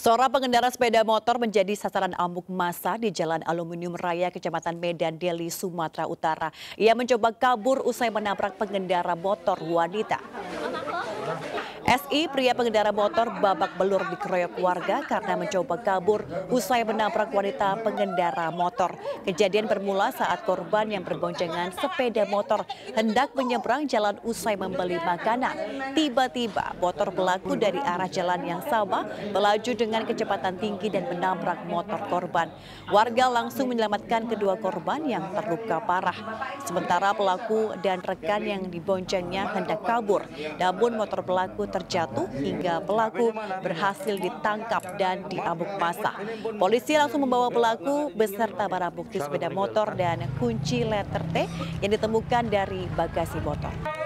Seorang pengendara sepeda motor menjadi sasaran amuk massa di Jalan Aluminium Raya, Kecamatan Medan, Deli, Sumatera Utara. Ia mencoba kabur usai menabrak pengendara motor wanita. SI, pria pengendara motor babak belur dikeroyok warga karena mencoba kabur usai menabrak wanita pengendara motor. Kejadian bermula saat korban yang berboncengan sepeda motor hendak menyeberang jalan usai membeli makanan. Tiba-tiba motor pelaku dari arah jalan yang sama melaju dengan kecepatan tinggi dan menabrak motor korban. Warga langsung menyelamatkan kedua korban yang terluka parah. Sementara pelaku dan rekan yang diboncengnya hendak kabur, namun motor pelaku ter terjatuh hingga pelaku berhasil ditangkap dan diamuk masa. Polisi langsung membawa pelaku beserta barang bukti sepeda motor dan kunci letter T yang ditemukan dari bagasi motor.